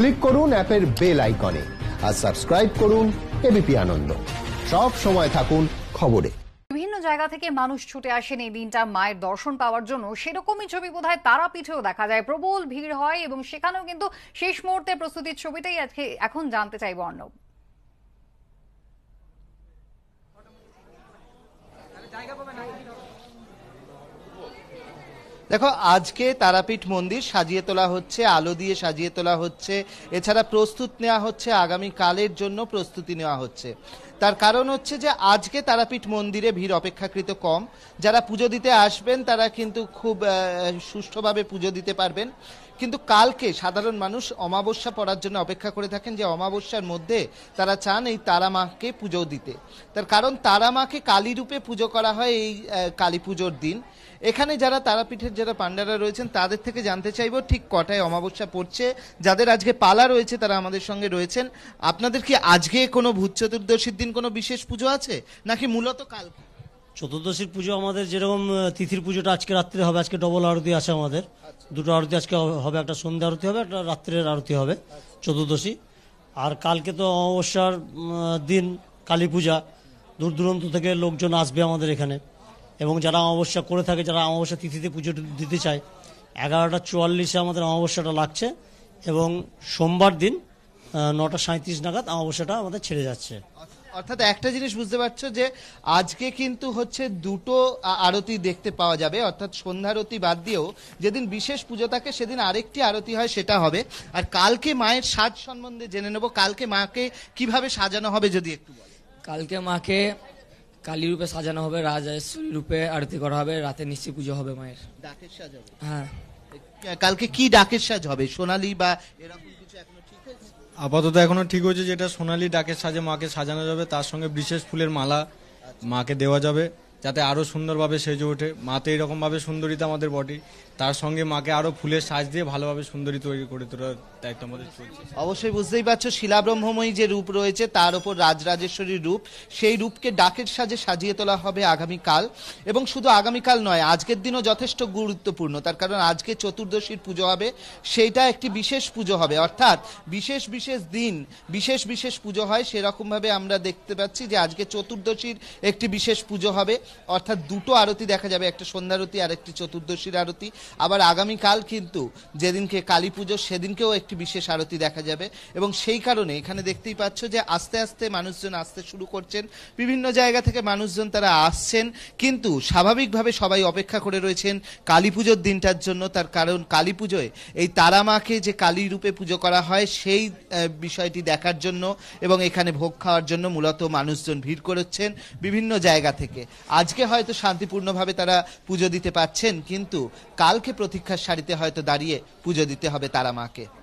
Click করুন অ্যাপের bell আইকনে আর সাবস্ক্রাইব করুন এবিপি আনন্দ সব সময় থাকুন খবরে বিভিন্ন জায়গা থেকে মানুষ ছুটে আসেন এই দিনটা মায়ের দর্শন পাওয়ার জন্য সেরকমই ছবি বোধহয় তারাপীঠেও দেখা যায় প্রবল ভিড় হয় এবং সেখানেও কিন্তু শেষ মুহূর্তে প্রস্তুতির ছবিটাই আজকে এখন জানতে চাই অর্ণব জায়গা দেখো আজকে তারাপীঠ মন্দির সাজিয়ে তোলা হচ্ছে আলো দিয়ে সাজিয়ে তোলা হচ্ছে এছাড়া প্রস্তুত নেওয়া হচ্ছে আগামী কালের জন্য প্রস্তুতি নেওয়া হচ্ছে তার কারণ হচ্ছে যে আজকে তারাপীঠ মন্দিরে ভিড় অপেক্ষাকৃত কম যারা পুজো দিতে আসবেন তারা কিন্তু খুব সুষ্ঠুভাবে পুজো দিতে পারবেন কিন্তু কালকে সাধারণ মানুষ অমাবস্যা পড়ার জন্য অপেক্ষা করে থাকেন যে অমাবস্যার মধ্যে তারা চান এই তারা মাকে পুজো দিতে তার কারণ তারা মাকে কালী রূপে পুজো করা হয় এই কালী পুজোর দিন এখানে যারা তারাপীঠের যারা পান্ডারা রয়েছেন তাদের থেকে জানতে চাইব ঠিক কটায় অমাবস্যা পড়ছে যাদের আজকে পালা রয়েছে তারা আমাদের সঙ্গে রয়েছেন আপনাদের কি আজকে কোনো ভূত চতুর্দশীর দিন দিন কোনো বিশেষ পুজো আছে নাকি মূলত কাল চতুর্দশীর পুজো আমাদের যেরকম তিথির পুজোটা আজকে রাত্রে হবে আজকে ডবল আরতি আছে আমাদের আচ্ছা। দুটো আরতি আজকে হবে একটা সন্ধ্যা আরতি হবে একটা রাত্রের আরতি হবে আচ্ছা। চতুর্দশী আর কালকে তো অমাবস্যার দিন কালী পূজা দূর দূরান্ত থেকে লোকজন আসবে আমাদের এখানে এবং যারা অমাবস্যা করে থাকে যারা অমাবস্যা তিথিতে পুজো দিতে চায় এগারোটা চুয়াল্লিশে আমাদের অমাবস্যাটা লাগছে এবং সোমবার দিন নটা সাঁত্রিশ নাগাদ অমাবস্যাটা আমাদের ছেড়ে যাচ্ছে আচ্ছা। অর্থাৎ একটা জিনিস বুঝতে পারছো যে আজকে কিন্তু হচ্ছে দুটো আরতি দেখতে পাওয়া যাবে অর্থাৎ সন্ধ্যারতি বাদ দিয়েও যেদিন বিশেষ পুজো থাকে সেদিন আরেকটি আরতি হয় সেটা হবে আর কালকে মায়ের সাজ সম্বন্ধে জেনে নেব কালকে মাকে কিভাবে সাজানো হবে যদি একটু কালকে মাকে কালী রূপে সাজানো হবে রাজেশ্বরী রূপে আরতি করা হবে রাতে নিশ্চয় পুজো হবে মায়ের হ্যাঁ কালকে কি ডাকের সাজ হবে সোনালি বা এরকম আপাতত এখনো ঠিক হয়েছে যেটা সোনালি ডাকের সাজে মাকে সাজানো যাবে তার সঙ্গে বিশেষ ফুলের মালা আচ্ছা। মাকে দেওয়া যাবে যাতে আরও সুন্দরভাবে সেজে ওঠে মা তো এরকমভাবে সুন্দরিতা আমাদের বডি তার সঙ্গে মাকে আরও ফুলের সাজ দিয়ে ভালোভাবে সুন্দরী তৈরি করে তোলার দায়িত্ব আমাদের চলছে অবশ্যই বুঝতেই পারছো ব্রহ্মময়ী যে রূপ রয়েছে তার ওপর রাজরাজেশ্বরীর রূপ সেই রূপকে ডাকের সাজে সাজিয়ে তোলা হবে আগামীকাল এবং শুধু আগামীকাল নয় আজকের দিনও যথেষ্ট গুরুত্বপূর্ণ তার কারণ আজকে চতুর্দশীর পুজো হবে সেইটা একটি বিশেষ পুজো হবে অর্থাৎ বিশেষ বিশেষ দিন বিশেষ বিশেষ পুজো হয় সেরকমভাবে আমরা দেখতে পাচ্ছি যে আজকে চতুর্দশীর একটি বিশেষ পুজো হবে অর্থাৎ দুটো আরতি দেখা যাবে একটা সন্ধ্যারতি আর একটি চতুর্দশীর আরতি আবার আগামীকাল কিন্তু যেদিনকে কালী পুজো সেদিনকেও একটি বিশেষ আরতি দেখা যাবে এবং সেই কারণে এখানে দেখতেই পাচ্ছ যে আস্তে আস্তে মানুষজন আসতে শুরু করছেন বিভিন্ন জায়গা থেকে মানুষজন তারা আসছেন কিন্তু স্বাভাবিকভাবে সবাই অপেক্ষা করে রয়েছেন কালী পুজোর দিনটার জন্য তার কারণ কালী পুজোয় এই তারা মাকে যে কালী রূপে পুজো করা হয় সেই বিষয়টি দেখার জন্য এবং এখানে ভোগ খাওয়ার জন্য মূলত মানুষজন ভিড় করেছেন বিভিন্ন জায়গা থেকে আজকে হয়তো শান্তিপূর্ণভাবে তারা পুজো দিতে পারছেন কিন্তু কালকে প্রতীক্ষার সারিতে হয়তো দাঁড়িয়ে পুজো দিতে হবে তারা মাকে